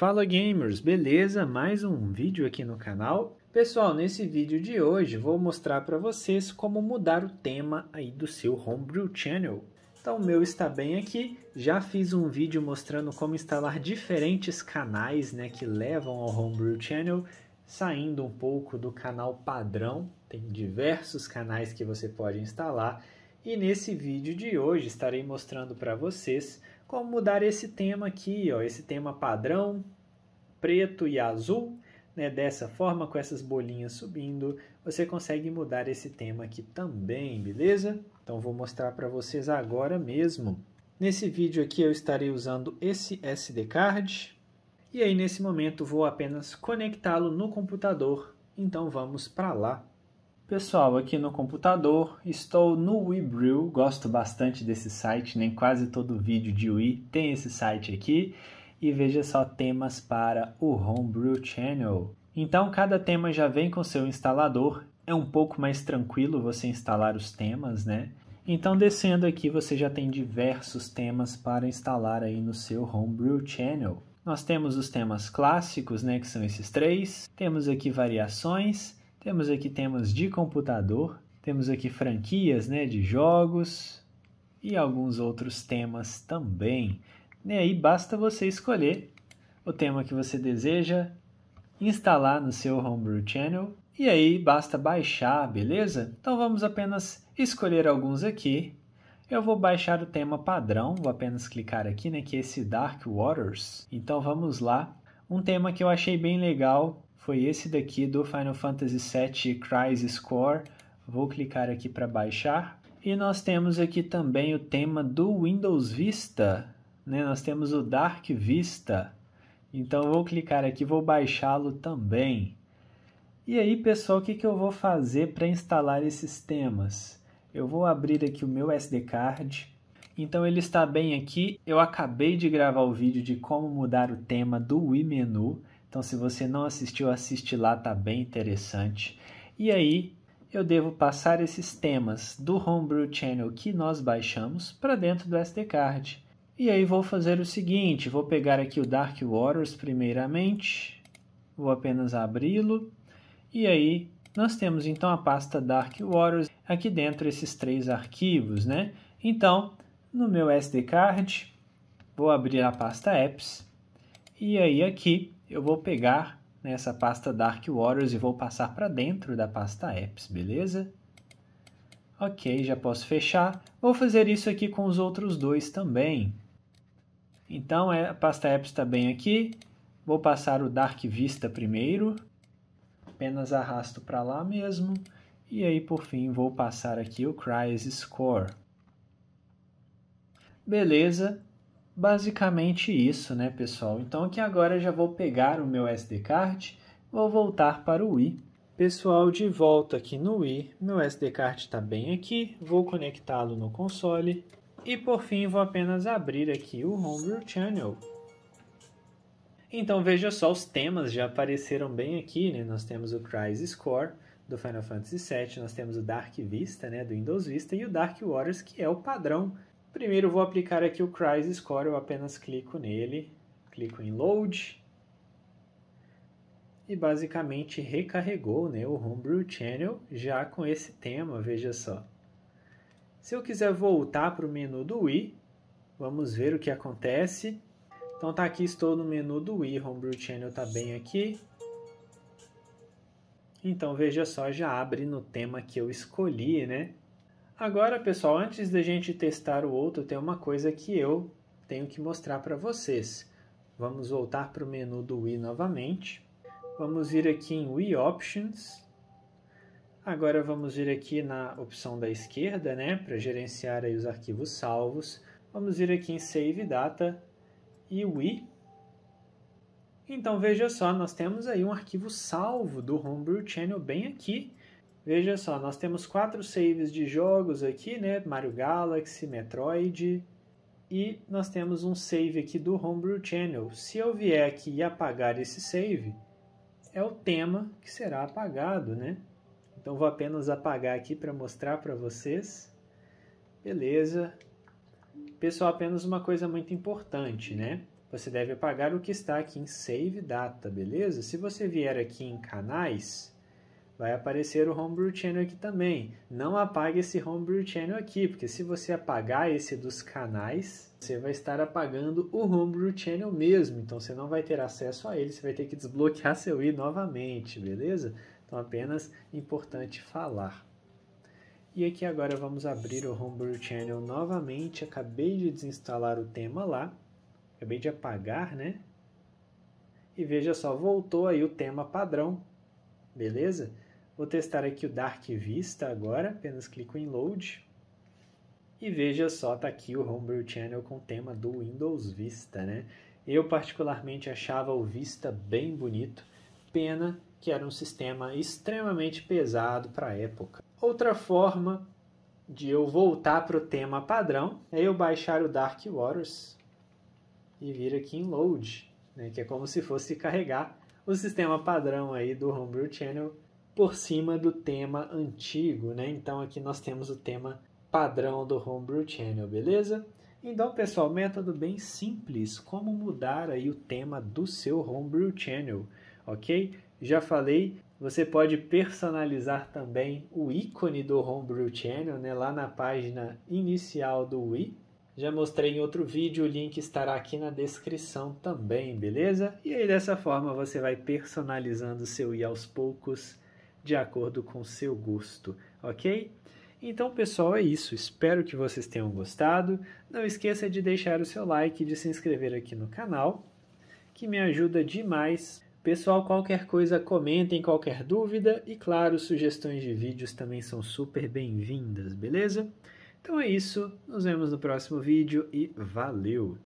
Fala gamers, beleza? Mais um vídeo aqui no canal. Pessoal, nesse vídeo de hoje vou mostrar para vocês como mudar o tema aí do seu Homebrew Channel. Então o meu está bem aqui, já fiz um vídeo mostrando como instalar diferentes canais né, que levam ao Homebrew Channel, saindo um pouco do canal padrão, tem diversos canais que você pode instalar, e nesse vídeo de hoje estarei mostrando para vocês como mudar esse tema aqui, ó, esse tema padrão, preto e azul, né, dessa forma, com essas bolinhas subindo, você consegue mudar esse tema aqui também, beleza? Então vou mostrar para vocês agora mesmo. Nesse vídeo aqui eu estarei usando esse SD card, e aí nesse momento vou apenas conectá-lo no computador, então vamos para lá. Pessoal, aqui no computador estou no WeBrew, gosto bastante desse site, nem quase todo vídeo de Wii tem esse site aqui. E veja só temas para o Homebrew Channel. Então cada tema já vem com seu instalador, é um pouco mais tranquilo você instalar os temas, né? Então descendo aqui você já tem diversos temas para instalar aí no seu Homebrew Channel. Nós temos os temas clássicos, né, que são esses três. Temos aqui variações temos aqui temas de computador, temos aqui franquias né, de jogos e alguns outros temas também. E né, aí basta você escolher o tema que você deseja instalar no seu Homebrew Channel e aí basta baixar, beleza? Então vamos apenas escolher alguns aqui. Eu vou baixar o tema padrão, vou apenas clicar aqui, né, que é esse Dark Waters. Então vamos lá. Um tema que eu achei bem legal foi esse daqui do Final Fantasy VII Crisis Core. Vou clicar aqui para baixar. E nós temos aqui também o tema do Windows Vista. Né? Nós temos o Dark Vista. Então vou clicar aqui, vou baixá-lo também. E aí pessoal, o que, que eu vou fazer para instalar esses temas? Eu vou abrir aqui o meu SD card. Então ele está bem aqui. Eu acabei de gravar o vídeo de como mudar o tema do menu. Então, se você não assistiu, assiste lá, tá bem interessante. E aí, eu devo passar esses temas do Homebrew Channel que nós baixamos para dentro do SD card. E aí vou fazer o seguinte, vou pegar aqui o Dark Waters primeiramente, vou apenas abri-lo, e aí nós temos então a pasta Dark Waters aqui dentro esses três arquivos, né? Então, no meu SD card, vou abrir a pasta apps e aí aqui eu vou pegar nessa pasta Dark Waters e vou passar para dentro da pasta Apps, beleza? Ok, já posso fechar. Vou fazer isso aqui com os outros dois também. Então, é, a pasta Apps está bem aqui. Vou passar o Dark Vista primeiro. Apenas arrasto para lá mesmo. E aí, por fim, vou passar aqui o Crysis Score. Beleza, basicamente isso, né, pessoal? Então aqui agora já vou pegar o meu SD card, vou voltar para o Wii. Pessoal, de volta aqui no Wii, meu SD card está bem aqui, vou conectá-lo no console e por fim vou apenas abrir aqui o Homebrew Channel. Então veja só, os temas já apareceram bem aqui, né? Nós temos o Crisis Core do Final Fantasy VII, nós temos o Dark Vista, né, do Windows Vista e o Dark Waters, que é o padrão Primeiro vou aplicar aqui o Crise Score, eu apenas clico nele, clico em Load e basicamente recarregou né, o Homebrew Channel já com esse tema, veja só. Se eu quiser voltar para o menu do Wii, vamos ver o que acontece. Então tá aqui, estou no menu do Wii, Homebrew Channel está bem aqui. Então veja só, já abre no tema que eu escolhi, né? Agora, pessoal, antes da gente testar o outro, tem uma coisa que eu tenho que mostrar para vocês. Vamos voltar para o menu do Wii novamente. Vamos ir aqui em Wii Options. Agora vamos ir aqui na opção da esquerda, né, para gerenciar aí os arquivos salvos. Vamos ir aqui em Save Data e Wii. Então veja só, nós temos aí um arquivo salvo do Homebrew Channel bem aqui Veja só, nós temos quatro saves de jogos aqui, né? Mario Galaxy, Metroid, e nós temos um save aqui do Homebrew Channel. Se eu vier aqui e apagar esse save, é o tema que será apagado, né? Então vou apenas apagar aqui para mostrar para vocês. Beleza. Pessoal, apenas uma coisa muito importante, né? Você deve apagar o que está aqui em Save Data, beleza? Se você vier aqui em Canais, vai aparecer o Homebrew Channel aqui também. Não apague esse Homebrew Channel aqui, porque se você apagar esse dos canais, você vai estar apagando o Homebrew Channel mesmo, então você não vai ter acesso a ele, você vai ter que desbloquear seu i novamente, beleza? Então apenas importante falar. E aqui agora vamos abrir o Homebrew Channel novamente, acabei de desinstalar o tema lá, acabei de apagar, né? E veja só, voltou aí o tema padrão, beleza? Vou testar aqui o Dark Vista agora, apenas clico em Load. E veja só, está aqui o Homebrew Channel com o tema do Windows Vista, né? Eu particularmente achava o Vista bem bonito, pena que era um sistema extremamente pesado para a época. Outra forma de eu voltar para o tema padrão é eu baixar o Dark Waters e vir aqui em Load, né? que é como se fosse carregar o sistema padrão aí do Homebrew Channel por cima do tema antigo, né? Então aqui nós temos o tema padrão do Homebrew Channel, beleza? Então, pessoal, método bem simples, como mudar aí o tema do seu Homebrew Channel, ok? Já falei, você pode personalizar também o ícone do Homebrew Channel, né? Lá na página inicial do Wii. Já mostrei em outro vídeo, o link estará aqui na descrição também, beleza? E aí, dessa forma, você vai personalizando o seu Wii aos poucos, de acordo com seu gosto, ok? Então, pessoal, é isso. Espero que vocês tenham gostado. Não esqueça de deixar o seu like e de se inscrever aqui no canal, que me ajuda demais. Pessoal, qualquer coisa, comentem qualquer dúvida e, claro, sugestões de vídeos também são super bem-vindas, beleza? Então é isso, nos vemos no próximo vídeo e valeu!